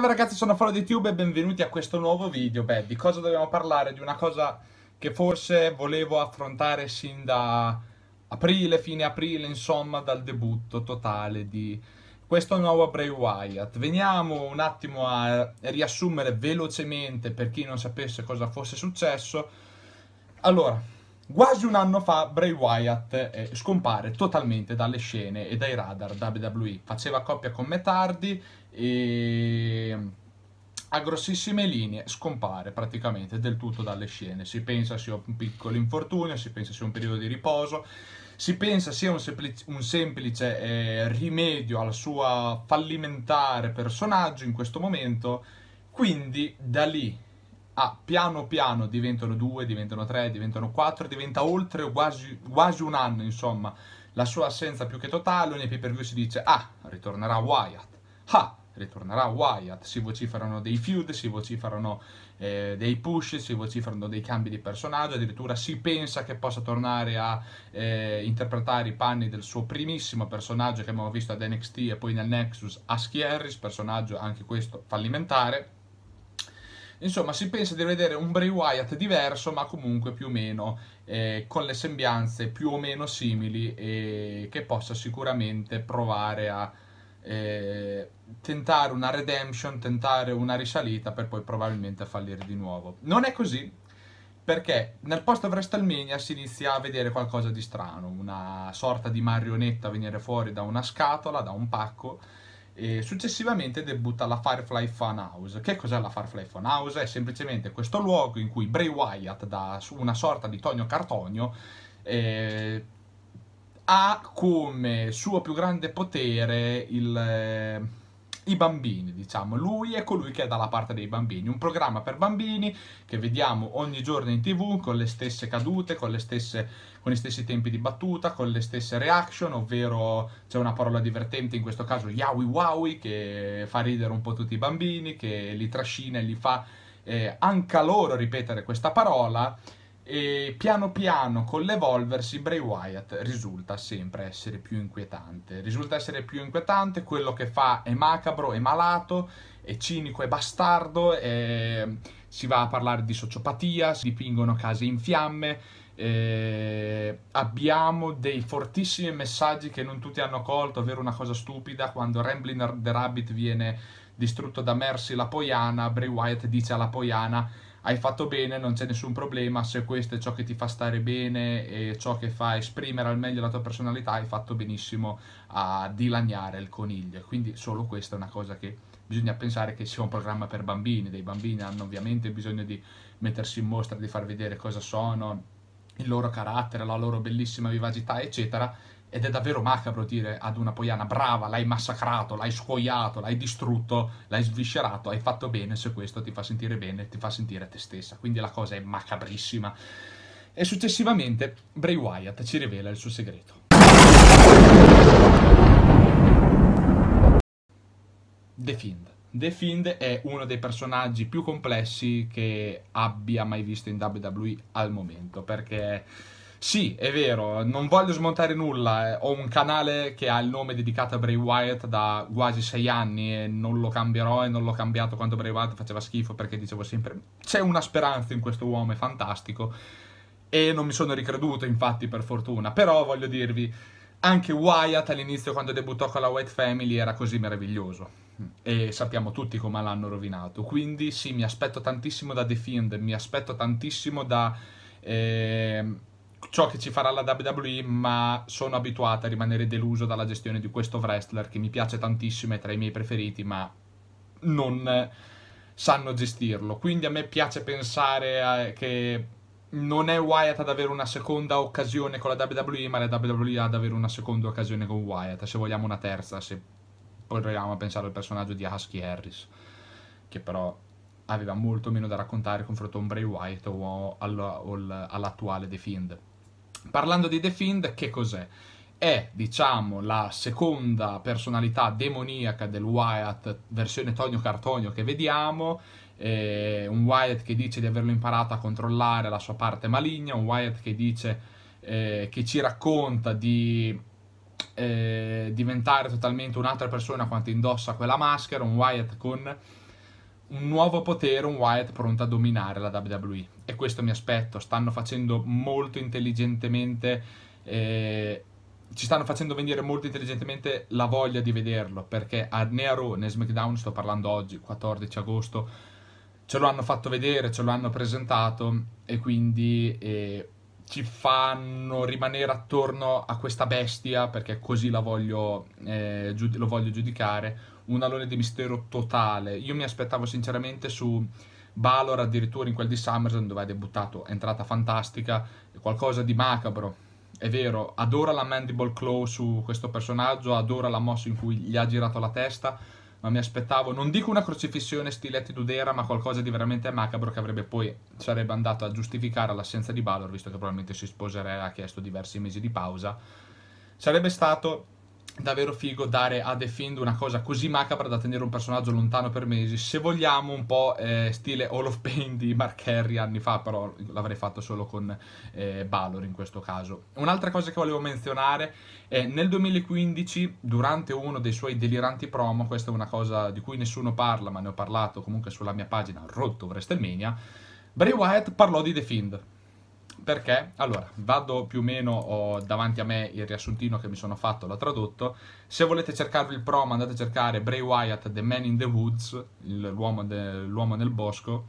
Ciao ragazzi, sono Follow di Tube e benvenuti a questo nuovo video. Beh, di cosa dobbiamo parlare? Di una cosa che forse volevo affrontare sin da aprile, fine aprile, insomma, dal debutto totale di questo nuovo Bray Wyatt. Veniamo un attimo a riassumere velocemente per chi non sapesse cosa fosse successo. Allora, Quasi un anno fa Bray Wyatt eh, scompare totalmente dalle scene e dai radar WWE. Faceva coppia con Metardi e a grossissime linee scompare praticamente del tutto dalle scene. Si pensa sia un piccolo infortunio, si pensa sia un periodo di riposo, si pensa sia un semplice, un semplice eh, rimedio al suo fallimentare personaggio in questo momento. Quindi da lì ah, piano piano diventano due, diventano tre, diventano quattro, diventa oltre quasi, quasi un anno, insomma, la sua assenza più che totale, ogni pay-per-view si dice, ah, ritornerà Wyatt, ah, ritornerà Wyatt, si vociferano dei feud, si vociferano eh, dei push, si vociferano dei cambi di personaggio, addirittura si pensa che possa tornare a eh, interpretare i panni del suo primissimo personaggio che abbiamo visto ad NXT e poi nel Nexus, Aschi Harris, personaggio anche questo fallimentare, Insomma, si pensa di vedere un Bray Wyatt diverso, ma comunque più o meno eh, con le sembianze più o meno simili e che possa sicuramente provare a eh, tentare una redemption, tentare una risalita per poi probabilmente fallire di nuovo. Non è così, perché nel post WrestleMania si inizia a vedere qualcosa di strano, una sorta di marionetta venire fuori da una scatola, da un pacco e successivamente debutta la Firefly Funhouse. Che cos'è la Firefly Funhouse? È semplicemente questo luogo in cui Bray Wyatt, da una sorta di Tonio Cartonio, eh, ha come suo più grande potere il... Eh, i bambini, diciamo. Lui è colui che è dalla parte dei bambini. Un programma per bambini che vediamo ogni giorno in tv con le stesse cadute, con, le stesse, con gli stessi tempi di battuta, con le stesse reaction, ovvero c'è una parola divertente, in questo caso yawi wawi, che fa ridere un po' tutti i bambini, che li trascina e li fa eh, anche a loro ripetere questa parola e piano piano con l'evolversi Bray Wyatt risulta sempre essere più inquietante. Risulta essere più inquietante, quello che fa è macabro, è malato, è cinico, è bastardo, è... si va a parlare di sociopatia, si dipingono case in fiamme, eh, abbiamo dei fortissimi messaggi che non tutti hanno colto, ovvero una cosa stupida, quando Ramblin' the Rabbit viene distrutto da Mercy la Poiana, Bray Wyatt dice alla Poiana hai fatto bene, non c'è nessun problema, se questo è ciò che ti fa stare bene e ciò che fa esprimere al meglio la tua personalità, hai fatto benissimo a dilaniare il coniglio. Quindi solo questa è una cosa che bisogna pensare che sia un programma per bambini, dei bambini hanno ovviamente bisogno di mettersi in mostra, di far vedere cosa sono, il loro carattere, la loro bellissima vivacità, eccetera ed è davvero macabro dire ad una poiana brava, l'hai massacrato, l'hai scoiato, l'hai distrutto, l'hai sviscerato, hai fatto bene se questo ti fa sentire bene, ti fa sentire te stessa. Quindi la cosa è macabrissima. E successivamente Bray Wyatt ci rivela il suo segreto. The Fiend. The Fiend è uno dei personaggi più complessi che abbia mai visto in WWE al momento, perché sì, è vero, non voglio smontare nulla, eh. ho un canale che ha il nome dedicato a Bray Wyatt da quasi sei anni e non lo cambierò e non l'ho cambiato quando Bray Wyatt faceva schifo perché dicevo sempre c'è una speranza in questo uomo, è fantastico e non mi sono ricreduto infatti per fortuna, però voglio dirvi anche Wyatt all'inizio quando debuttò con la White Family era così meraviglioso e sappiamo tutti come l'hanno rovinato, quindi sì, mi aspetto tantissimo da The Fiend, mi aspetto tantissimo da... Eh ciò che ci farà la WWE, ma sono abituato a rimanere deluso dalla gestione di questo wrestler che mi piace tantissimo, è tra i miei preferiti, ma non sanno gestirlo. Quindi a me piace pensare eh, che non è Wyatt ad avere una seconda occasione con la WWE, ma la WWE ad avere una seconda occasione con Wyatt, se vogliamo una terza, se proviamo a pensare al personaggio di Husky Harris, che però aveva molto meno da raccontare confronto a un Bray Wyatt o all'attuale The Fiend. Parlando di The Fiend, che cos'è? È, diciamo, la seconda personalità demoniaca del Wyatt versione Tonio Cartonio che vediamo, eh, un Wyatt che dice di averlo imparato a controllare la sua parte maligna, un Wyatt che dice eh, che ci racconta di eh, diventare totalmente un'altra persona quando indossa quella maschera, un Wyatt con un nuovo potere, un Wyatt pronto a dominare la WWE questo mi aspetto, stanno facendo molto intelligentemente, eh, ci stanno facendo venire molto intelligentemente la voglia di vederlo, perché a, né a SmackDown, sto parlando oggi, 14 agosto, ce lo hanno fatto vedere, ce lo hanno presentato e quindi... Eh, ci fanno rimanere attorno a questa bestia, perché così la voglio, eh, giud- lo voglio giudicare, un alone di mistero totale. Io mi aspettavo sinceramente su Balor addirittura in quel di SummerSlam dove ha debuttato, è entrata fantastica, qualcosa di macabro, è vero, adora la mandible claw su questo personaggio, adora la mossa in cui gli ha girato la testa, ma mi aspettavo, non dico una crocifissione stiletti dudera, ma qualcosa di veramente macabro che avrebbe poi, sarebbe andato a giustificare l'assenza di Balor, visto che probabilmente si sposerà e ha chiesto diversi mesi di pausa. Sarebbe stato davvero figo dare a The Fiend una cosa così macabra da tenere un personaggio lontano per mesi, se vogliamo un po' eh, stile Hall of Pain di Mark Henry anni fa, però l'avrei fatto solo con eh, Balor in questo caso. Un'altra cosa che volevo menzionare è nel 2015, durante uno dei suoi deliranti promo, questa è una cosa di cui nessuno parla, ma ne ho parlato comunque sulla mia pagina Rotto WrestleMania, Bray Wyatt parlò di The Fiend perché? Allora, vado più o meno, ho davanti a me il riassuntino che mi sono fatto, l'ho tradotto. Se volete cercarvi il promo andate a cercare Bray Wyatt, The Man in the Woods, l'uomo, de, l'uomo nel bosco.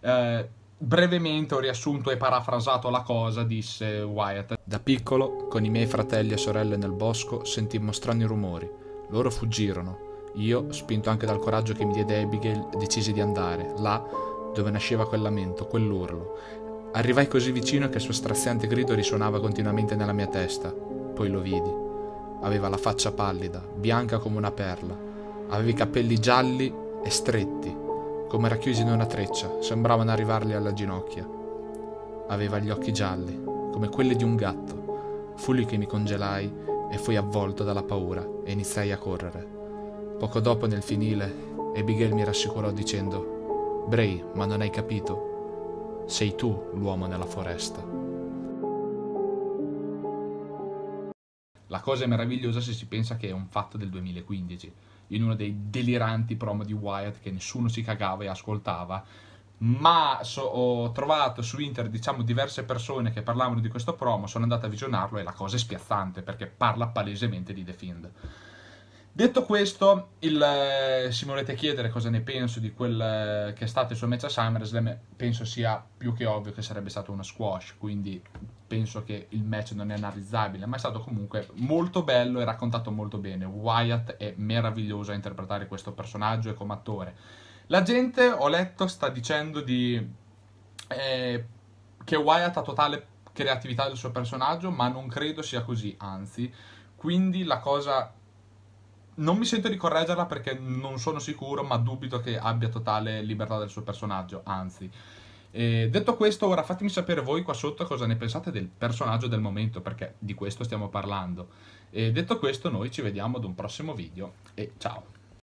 Eh, brevemente ho riassunto e parafrasato la cosa, disse Wyatt. Da piccolo, con i miei fratelli e sorelle nel bosco, sentimmo strani rumori. Loro fuggirono. Io, spinto anche dal coraggio che mi diede Abigail, decisi di andare, là dove nasceva quel lamento, quell'urlo, Arrivai così vicino che il suo straziante grido risuonava continuamente nella mia testa. Poi lo vidi. Aveva la faccia pallida, bianca come una perla. Aveva i capelli gialli e stretti, come racchiusi in una treccia, sembravano arrivargli alla ginocchia. Aveva gli occhi gialli, come quelli di un gatto. Fu lì che mi congelai e fui avvolto dalla paura e iniziai a correre. Poco dopo nel finile, Abigail mi rassicurò dicendo: Bray, ma non hai capito, sei tu l'uomo nella foresta. La cosa è meravigliosa se si pensa che è un fatto del 2015, in uno dei deliranti promo di Wyatt che nessuno si cagava e ascoltava, ma so, ho trovato su internet diciamo, diverse persone che parlavano di questo promo, sono andato a visionarlo e la cosa è spiazzante perché parla palesemente di The Fiend. Detto questo, il, eh, se mi volete chiedere cosa ne penso di quel eh, che è stato il suo match a SummerSlam, penso sia più che ovvio che sarebbe stato uno squash, quindi penso che il match non è analizzabile, ma è stato comunque molto bello e raccontato molto bene. Wyatt è meraviglioso a interpretare questo personaggio e come attore. La gente, ho letto, sta dicendo di, eh, che Wyatt ha totale creatività del suo personaggio, ma non credo sia così, anzi. Quindi la cosa non mi sento di correggerla perché non sono sicuro, ma dubito che abbia totale libertà del suo personaggio, anzi. E detto questo, ora fatemi sapere voi qua sotto cosa ne pensate del personaggio del momento, perché di questo stiamo parlando. E detto questo, noi ci vediamo ad un prossimo video e ciao!